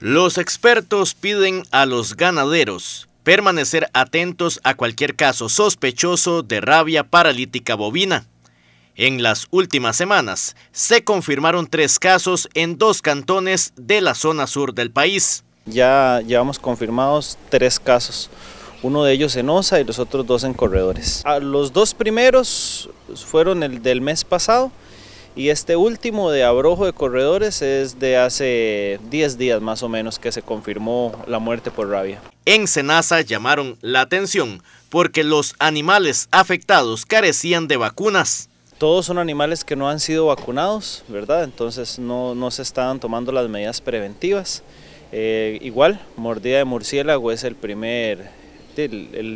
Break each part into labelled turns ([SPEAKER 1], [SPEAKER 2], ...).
[SPEAKER 1] Los expertos piden a los ganaderos permanecer atentos a cualquier caso sospechoso de rabia paralítica bovina. En las últimas semanas se confirmaron tres casos en dos cantones de la zona sur del país.
[SPEAKER 2] Ya llevamos confirmados tres casos, uno de ellos en Osa y los otros dos en Corredores. los dos primeros fueron el del mes pasado, y este último de abrojo de corredores es de hace 10 días
[SPEAKER 1] más o menos que se confirmó la muerte por rabia. En Senasa llamaron la atención porque los animales afectados carecían de vacunas. Todos son animales
[SPEAKER 2] que no han sido vacunados, ¿verdad? Entonces no, no se estaban tomando las medidas preventivas. Eh, igual, mordida de murciélago es el primer,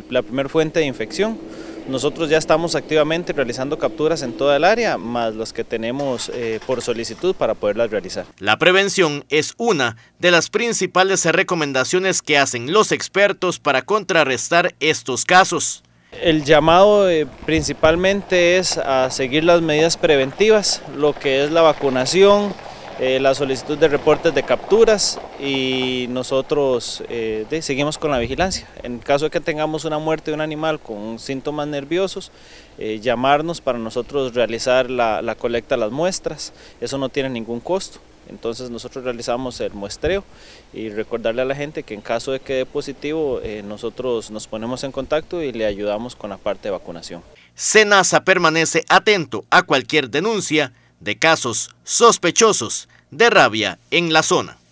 [SPEAKER 2] la primera fuente de infección. Nosotros ya estamos activamente realizando capturas en toda el área, más las que tenemos eh, por solicitud para poderlas realizar.
[SPEAKER 1] La prevención es una de las principales recomendaciones que hacen los expertos para contrarrestar estos casos. El llamado eh, principalmente es a seguir las medidas
[SPEAKER 2] preventivas, lo que es la vacunación, eh, la solicitud de reportes de capturas y nosotros eh, seguimos con la vigilancia. En caso de que tengamos una muerte de un animal con síntomas nerviosos, eh, llamarnos para nosotros realizar la, colecta de las muestras, eso no tiene ningún costo. Entonces nosotros realizamos el muestreo y recordarle a la gente que en caso de que dé positivo, nosotros nos ponemos en contacto
[SPEAKER 1] y le ayudamos con la parte de vacunación. Senasa permanece atento a cualquier denuncia de casos sospechosos de rabia en la zona.